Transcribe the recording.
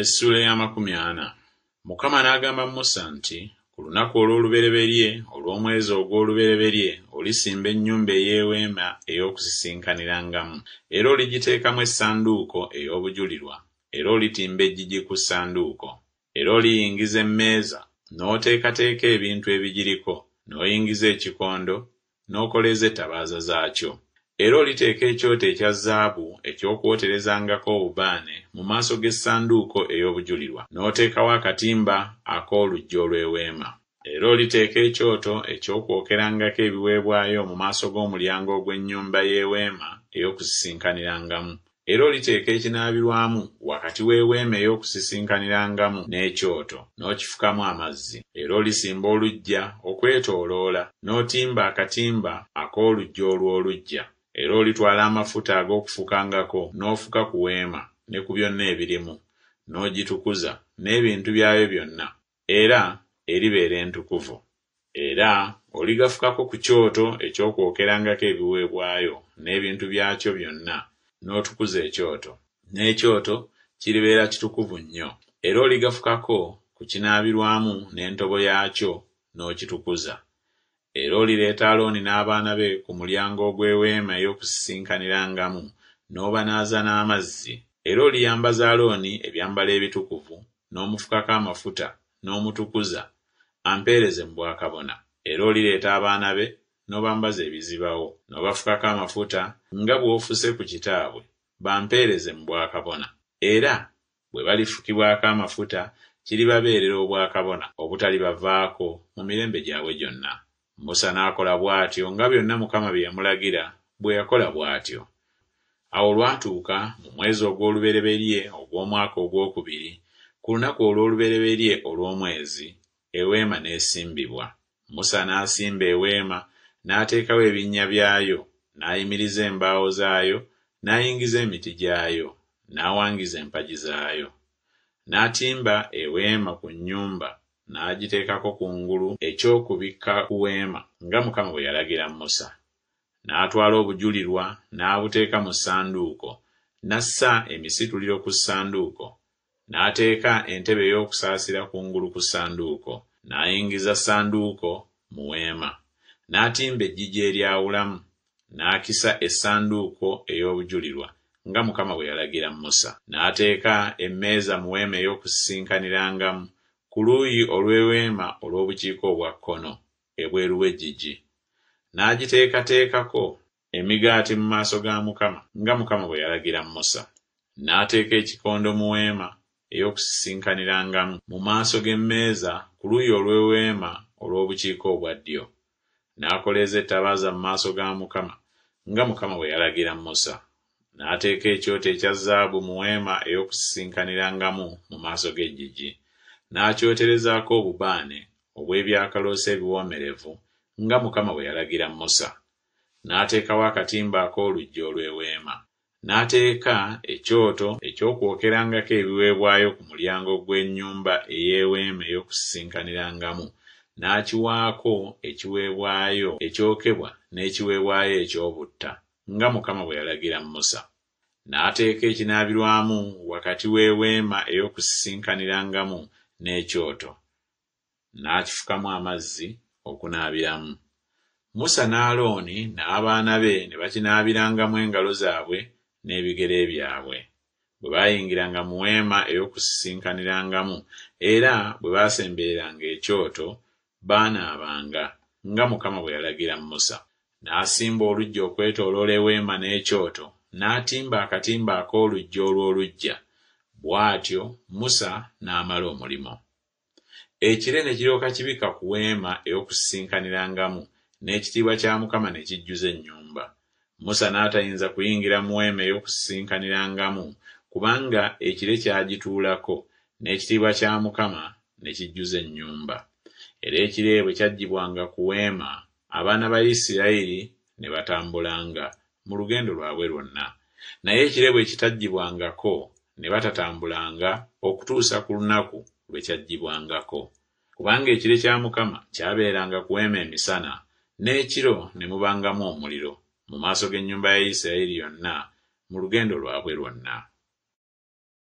Essuula ya makumi ana Mukama n'agamba Musa nti, Ku lunaku olw'olubereberye olw'omwezi ogw'olubereberye olisimba ennyumba ey'eweema ey'okusisinkanirangamu era oligiteekamu essanduuko ey'obujulirwa era olitimba ejjigi ku ssanduuko era oliyingiza emmeeza n'oteekateeka ebintu ebigiriko n'oyingiza ekikondo n'okoleza ettabaaza zaakyo era oliteeka ekyoto ekya zaabu eky'okwoterezangako obubaane mu maaso g'essanduuko ey'obujulirwa n'oteekawo akatimba ak'oluggi olw'eweema era oliteeka ekyoto eky'okwokerangako ebiweebwayo mu maaso g'omulyango ogw'ennyumba y'eweema ey'okusisinkanirangamu era oliteeka ekinaabirwamu wakati w'eweema ey'okusisinkanirangamu n'ekyoto n'okifukamu amazzi era olisimba oluggya okwetooloola n'otimba akatimba ak'oluggya olw'oluggya era olitwala amafuta ag'okufukangako n'ofuka ku weema ne ku byonna ebirimu n'ogitukuza n'ebintu byayo byonna era eribeera entukuvu era oligafukako ku kyoto eky'okwokerangako ebiweebwayo n'ebintu byakyo byonna n'otukuza ekyoto n'ekyoto kiribeera kitukuvu nnyo era oligafukako ku kinaabirwamu n'entobo yaakyo n'okitukuza era olireeta alooni n'abaana be ku mulyango ogw'eweema ey'okusisinkanirangamu n'obanaaza n'amazzi era oliyambaza alooni ebyambalo ebitukuvu n'omufukako amafuta n'omutukuza ampeereze mu bwakabona era olireeta abaana be n'obambaza ebizibawo n'obafukako amafuta nga bw'ofuse ku kitaabwe bampeereze mu bwakabona era bwe balifukibwako amafuta kiribabeerera obwakabona obutali bavaako mu mirembe gyabwe gyonna musa n'akola bw'atyo nga byonna mukama bye yamulagira bwe yakola bw'atyo awo lwatuuka mu mwezi ogw'olubereberye ogw'omwaka ogwokubiri ku lunaku olw'olubereberye olw'omwezi eweema n'esimbibwa musa n'asimba eweema n'ateekawo ebinnya byayo n'ayimiriza embaawo zaayo n'ayingiza emiti gyayo n'awangiza empagi zaayo n'atimba eweema ku nnyumba n'agiteekako ku ngulu eky'okubikka ku weema nga mukama bwe yalagira musa n'atwala obujulirwa n'abuteeka mu ssanduuko n'assa emisituliro ku ssanduuko n'ateeka entebe ey'okusaasira kungulu ku ssanduuko n'ayingiza ssanduuko mu weema n'atimba ejjijja eryawulamu n'akisa essanduuko ey'obujulirwa nga mukama bwe yalagira musa n'ateeka emmeeza mu weema ey'okusisinkanirangamu ku luuyi olw'eweema olw'obukiiko obwa kkono ebweruwa ejjiji n'agiteekateekako emigaati mu maaso ga mukama nga mukama bwe yalagira musa n'ateeka ekikondo mu weema ey'okusisinkanirangamu mu maaso g'emmeeza ku luyi olw'eweema olw'obukiika obwa ddyo n'akoleeza ettabaaza mu maaso ga mukama nga mukama bwe yalagira musa n'ateeka ekyoto ekya zaabu mu weema ey'okusisinkanirangamu mu maaso g'ejjigi n'akyoterezaako obubaane obw'ebyakaloosa ebiwoomerevu nga mukama bwe yalagira musa n'ateekawo akatimba ak'oluggi olw'eweema n'ateeka ekyoto eky'okwokerangako ebiweebwayo ku mulyango gw'ennyumba ey'eweema ey'okusisinkanirangamu n'akiwaako ekiweebwayo ekyokebwa n'ekiweebwayo ekyobutta nga mukama bwe yalagira musa n'ateeka ekinaabirwamu wakati w'eweema ey'okusisinkanirangamu n'ekyoto n'akifukamu amazzi okunaabiramu musa ne alooni n'abaana be ne bakinaabirangamu engalo zaabwe n'ebigere byabwe bwe baayingiranga mu weema ey'okusisinkanirangamu era bwe baasembereranga ekyoto baanaabanga nga mukama bwe yalagira musa n'asimba oluggya okwetooloola eweema n'ekyoto n'atimba akatimba ak'oluggya olw'oluggya bw'atyo musa n'amala omulimu ekire ne kiryoka kibika ku weema ey'okusisinkanirangamu n'ekitiibwa kya mukama ne kijjuza ennyumba musa n'atayinza kuyingira mu weema ey'okusisinkanirangamu kubanga ekire kyagituulako n'ekitiibwa kya mukama ne kijjuza ennyumba era ekire bwe kyaggibwanga ku weema abaana ba isirayiri ne batambulanga mu lugendo lwabwe lwonna naye ekire bwe kitaggibwangako ne batatambulanga okutuusa ku lunaku bwe kyaggibwangako kubanga ekire kya mukama kyabeeranga kuweema emisana n'ekiro ne mubangamu omuliro mu maaso g'ennyumba ya isirayiri yonna mu lugendo lwabwe lwonna